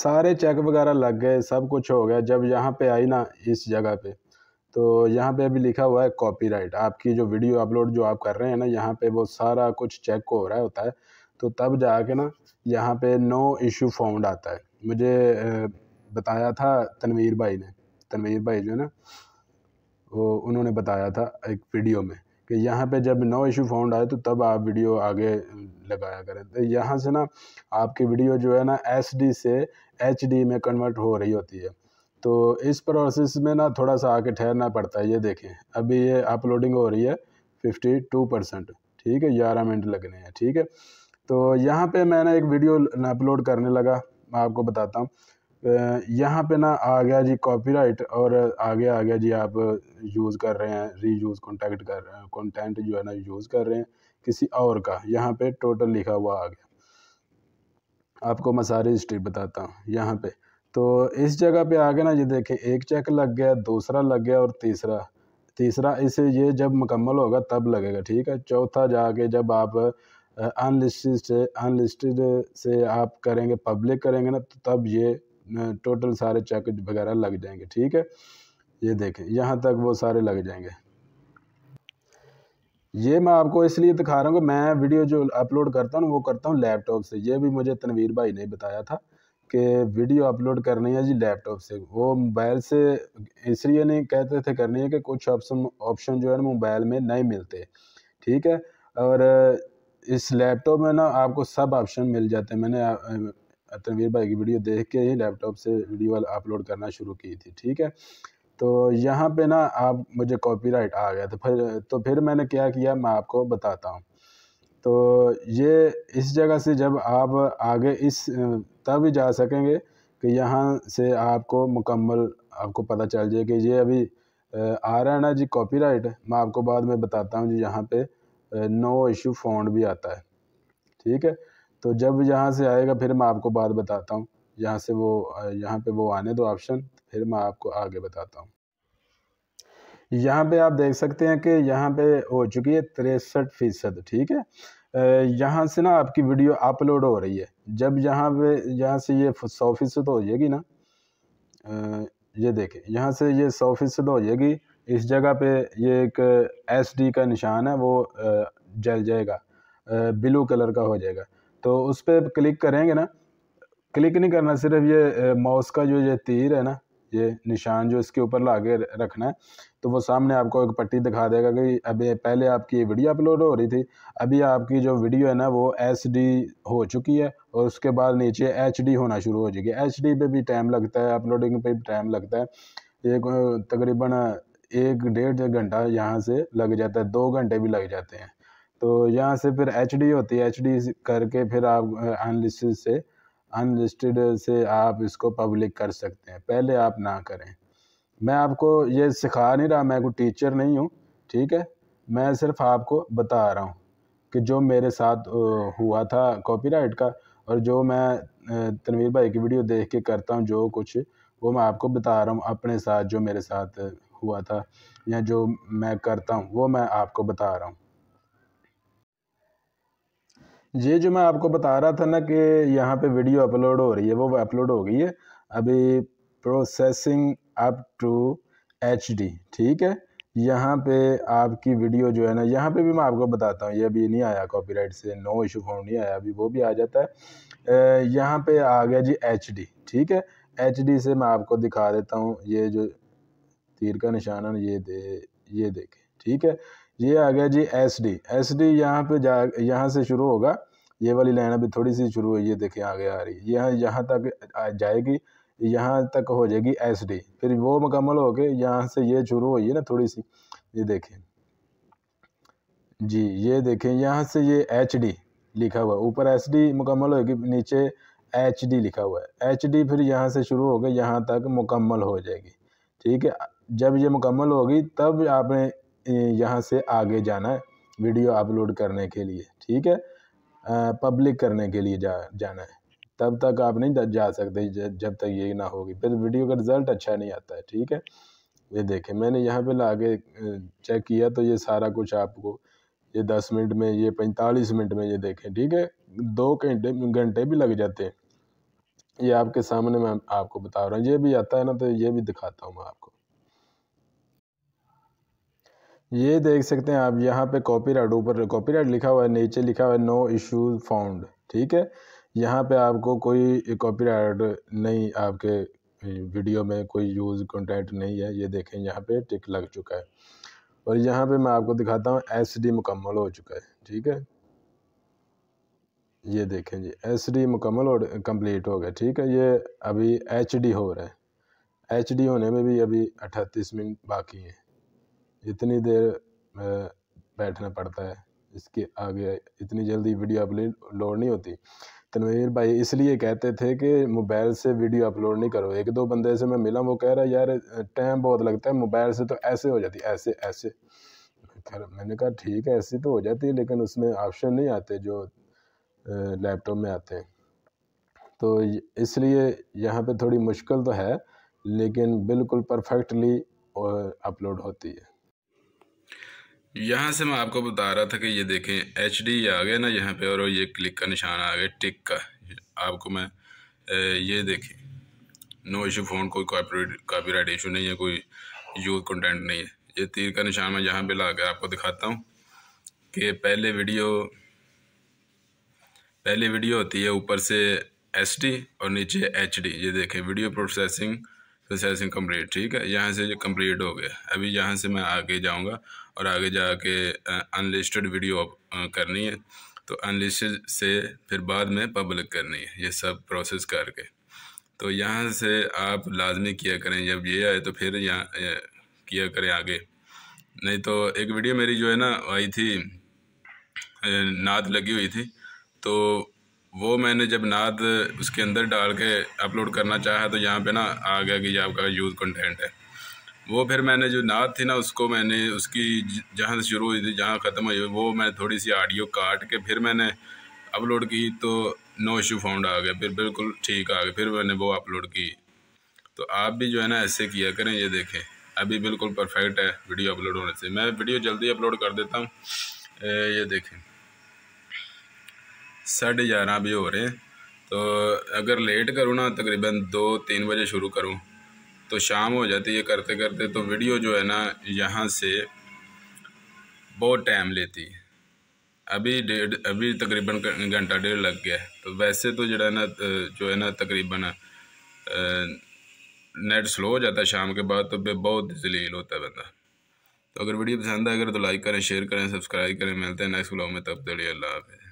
सारे चेक वगैरह लग गए सब कुछ हो गया जब यहाँ पे आई ना इस जगह पे तो यहाँ पे अभी लिखा हुआ है कॉपीराइट आपकी जो वीडियो अपलोड जो आप कर रहे हैं ना यहाँ पे वो सारा कुछ चेक हो रहा होता है तो तब जाके ना यहाँ पे नो इशू फाउंड आता है मुझे बताया था तनवीर भाई ने तनवीर भाई जो है ना वो उन्होंने बताया था एक वीडियो में कि यहाँ पे जब नो इशू फाउंड आए तो तब आप वीडियो आगे लगाया करें तो यहाँ से ना आपकी वीडियो जो है ना एस से एच में कन्वर्ट हो रही होती है तो इस प्रोसेस में ना थोड़ा सा आके ठहरना पड़ता है ये देखें अभी ये अपलोडिंग हो रही है फिफ्टी टू परसेंट ठीक है ग्यारह मिनट लगने हैं ठीक है तो यहाँ पे मैंने एक वीडियो अपलोड करने लगा मैं आपको बताता हूँ यहाँ पे ना आ गया जी कॉपीराइट और आगे आ गया जी आप यूज़ कर रहे हैं री यूज़ कॉन्टैक्ट कर रहे हैं कॉन्टेंट जो है ना यूज़ कर रहे हैं किसी और का यहाँ पे टोटल लिखा हुआ आ गया आपको मैं सारी हिस्ट्री बताता हूँ यहाँ पे तो इस जगह पे गया ना ये देखें एक चेक लग गया दूसरा लग गया और तीसरा तीसरा इसे ये जब मुकम्मल होगा तब लगेगा ठीक है चौथा जाके जब आप अनलिस्टेड से अनलिस्टेड से आप करेंगे पब्लिक करेंगे ना तो तब ये टोटल सारे चेक वगैरह लग जाएंगे ठीक है ये देखें यहाँ तक वो सारे लग जाएंगे ये मैं आपको इसलिए दिखा रहा हूँ कि मैं वीडियो जो अपलोड करता हूँ वो करता हूँ लैपटॉप से ये भी मुझे तनवीर भाई ने बताया था कि वीडियो अपलोड करनी है जी लैपटॉप से वो मोबाइल से इसलिए नहीं कहते थे करनी है कि कुछ ऑप्शन ऑप्शन जो है ना मोबाइल में नहीं मिलते ठीक है और इस लैपटॉप में ना आपको सब ऑप्शन मिल जाते हैं मैंने तनवीर भाई की वीडियो देख के ही लैपटॉप से वीडियो अपलोड करना शुरू की थी ठीक है तो यहाँ पे ना आप मुझे कॉपीराइट आ गया तो फिर तो फिर मैंने क्या किया मैं आपको बताता हूँ तो ये इस जगह से जब आप आगे इस तब जा सकेंगे कि यहाँ से आपको मुकम्मल आपको पता चल जाए कि ये अभी आ रहा है ना जी कॉपीराइट मैं आपको बाद में बताता हूँ जी यहाँ पे नो इशू फोन भी आता है ठीक है तो जब यहाँ से आएगा फिर मैं आपको बात बताता हूँ यहाँ से वो यहाँ पे वो आने दो ऑप्शन फिर मैं आपको आगे बताता हूँ यहाँ पे आप देख सकते हैं कि यहाँ पे हो चुकी है तिरसठ फ़ीसद ठीक है यहाँ से ना आपकी वीडियो अपलोड हो रही है जब यहाँ पे यहाँ से ये सौ फीसद हो जाएगी ना ये देखें यहाँ से ये सौ फीसद हो जाएगी इस जगह पे ये एक एसडी का निशान है वो जल जाएगा ब्लू कलर का हो जाएगा तो उस पर क्लिक करेंगे ना क्लिक नहीं करना सिर्फ ये माउस का जो ये तीर है ना ये निशान जो इसके ऊपर ला के रखना है तो वो सामने आपको एक पट्टी दिखा देगा कि अभी पहले आपकी वीडियो अपलोड हो रही थी अभी आपकी जो वीडियो है ना वो एच हो चुकी है और उसके बाद नीचे एच होना शुरू हो जाएगी एच डी पे भी टाइम लगता है अपलोडिंग पे भी टाइम लगता है ये तकरीबन एक डेढ़ घंटा यहाँ से लग जाता है दो घंटे भी लग जाते हैं तो यहाँ से फिर एच होती है एच करके फिर आप अनलिस्टेड से अनलिस्टेड से आप इसको पब्लिक कर सकते हैं पहले आप ना करें मैं आपको ये सिखा नहीं रहा मैं कोई टीचर नहीं हूँ ठीक है मैं सिर्फ आपको बता रहा हूँ कि जो मेरे साथ हुआ था कॉपीराइट का और जो मैं तनवीर भाई की वीडियो देख के करता हूँ जो कुछ वो मैं आपको बता रहा हूँ अपने साथ जो मेरे साथ हुआ था या जो मैं करता हूँ वो मैं आपको बता रहा हूँ ये जो मैं आपको बता रहा था ना कि यहाँ पे वीडियो अपलोड हो रही है वो अपलोड हो गई है अभी processing up to H D ठीक है यहाँ पे आपकी वीडियो जो है ना यहाँ पे भी मैं आपको बताता हूँ ये अभी नहीं आया कॉपीराइट से नो इशू फोन नहीं आया अभी वो भी आ जाता है यहाँ पे आ गया जी एच डी ठीक है एच डी से मैं आपको दिखा देता हूँ ये जो तीर का निशाना ये दे ये देखें ठीक है ये आ गया जी एस डी एस डी यहाँ पर जा यहाँ से शुरू होगा ये वाली लाइन अभी थोड़ी सी शुरू हुई ये देखिए आगे आ रही है यहाँ यहाँ तक जाएगी यहाँ तक हो जाएगी एस डी फिर वो मुकम्मल हो के यहाँ से ये शुरू हुई है ना थोड़ी सी ये देखें जी ये देखें यहाँ से ये एच डी लिखा हुआ है ऊपर एस डी मुकम्मल होगी नीचे एच डी लिखा हुआ है एच डी फिर यहाँ से शुरू हो गए यहाँ तक मुकम्मल हो जाएगी ठीक है जब ये मुकम्मल होगी तब आपने यहाँ से आगे जाना है वीडियो अपलोड करने के लिए ठीक है पब्लिक करने के लिए जा जाना है तब तक आप नहीं जा सकते जब तक ये ना होगी फिर वीडियो का रिज़ल्ट अच्छा नहीं आता है ठीक है ये देखें मैंने यहाँ पे आगे चेक किया तो ये सारा कुछ आपको ये दस मिनट में ये पैंतालीस मिनट में ये देखें ठीक है दो घंटे घंटे भी लग जाते हैं ये आपके सामने मैं आपको बता रहा हूँ ये भी आता है ना तो ये भी दिखाता हूँ मैं आपको ये देख सकते हैं आप यहाँ पे कॉपीराइट ऊपर कॉपीराइट लिखा हुआ है नीचे लिखा हुआ है नो इशू फाउंड ठीक है यहाँ पे आपको कोई कॉपीराइट नहीं आपके वीडियो में कोई यूज़ कंटेंट नहीं है ये देखें यहाँ पे टिक लग चुका है और यहाँ पे मैं आपको दिखाता हूँ एस डी मुकम्मल हो चुका है ठीक है ये देखें जी एस डी मुकम्मल और कम्प्लीट हो गया ठीक है ये अभी एच डी हो रहा है एच डी होने में भी अभी अट्ठतीस मिनट बाकी हैं इतनी देर बैठना पड़ता है इसके आगे इतनी जल्दी वीडियो अपलोड नहीं होती तनवीर भाई इसलिए कहते थे कि मोबाइल से वीडियो अपलोड नहीं करो एक दो बंदे से मैं मिला वो कह रहा यार टाइम बहुत लगता है मोबाइल से तो ऐसे हो जाती ऐसे ऐसे खैर मैंने कहा ठीक है ऐसी तो हो जाती है लेकिन उसमें ऑप्शन नहीं आते जो लैपटॉप में आते हैं तो इसलिए यहाँ पे थोड़ी मुश्किल तो है लेकिन बिल्कुल परफेक्टली अपलोड होती है यहाँ से मैं आपको बता रहा था कि ये देखें एच डी आ गया ना यहाँ पे और ये क्लिक का निशान आ गया टिक का आपको मैं ये देखें नो इशू फ़ोन कोई कापी राइट इशू नहीं है कोई यू कंटेंट नहीं है ये तीर का निशान मैं यहाँ पे ला कर आपको दिखाता हूँ कि पहले वीडियो पहले वीडियो होती है ऊपर से एस और नीचे एच ये देखें वीडियो प्रोसेसिंग प्रोसेसिंग तो कंप्लीट ठीक है यहाँ से जो कंप्लीट हो गया अभी यहाँ से मैं आगे जाऊँगा और आगे जाके अनलिस्टेड वीडियो करनी है तो अनलिस्टेड से फिर बाद में पब्लिक करनी है ये सब प्रोसेस करके तो यहाँ से आप लाजमी किया करें जब ये आए तो फिर यहाँ किया करें आगे नहीं तो एक वीडियो मेरी जो है ना आई थी नाद लगी हुई थी तो वो मैंने जब नाद उसके अंदर डाल के अपलोड करना चाहा तो यहाँ पे ना आ गया कि ये आपका यूज़ कंटेंट है वो फिर मैंने जो नाद थी ना उसको मैंने उसकी जहाँ से शुरू हुई थी जहाँ ख़त्म हुई वो मैंने थोड़ी सी ऑडियो काट के फिर मैंने अपलोड की तो नो इशू फाउंड आ गया फिर बिल्कुल ठीक आ गया फिर मैंने वो अपलोड की तो आप भी जो है ना ऐसे किया करें ये देखें अभी बिल्कुल परफेक्ट है वीडियो अपलोड होने से मैं वीडियो जल्दी अपलोड कर देता हूँ ये देखें साढ़े ग्यारह अभी हो रहे हैं तो अगर लेट करूँ ना तकरीबन दो तीन बजे शुरू करूँ तो शाम हो जाती है करते करते तो वीडियो जो है ना यहाँ से बहुत टाइम लेती है अभी डेढ़ अभी तकरीबन घंटा डेढ़ लग गया तो वैसे तो जड़ा ना जो है ना तकरीबन नेट स्लो हो जाता है शाम के बाद तो बहुत जलील होता है बंदा तो अगर वीडियो पसंद आए अगर तो लाइक करें शेयर करें सब्सक्राइब करें मिलते हैं नेक्स्ट ब्लॉग में तब तक अल्लाह हाफिज़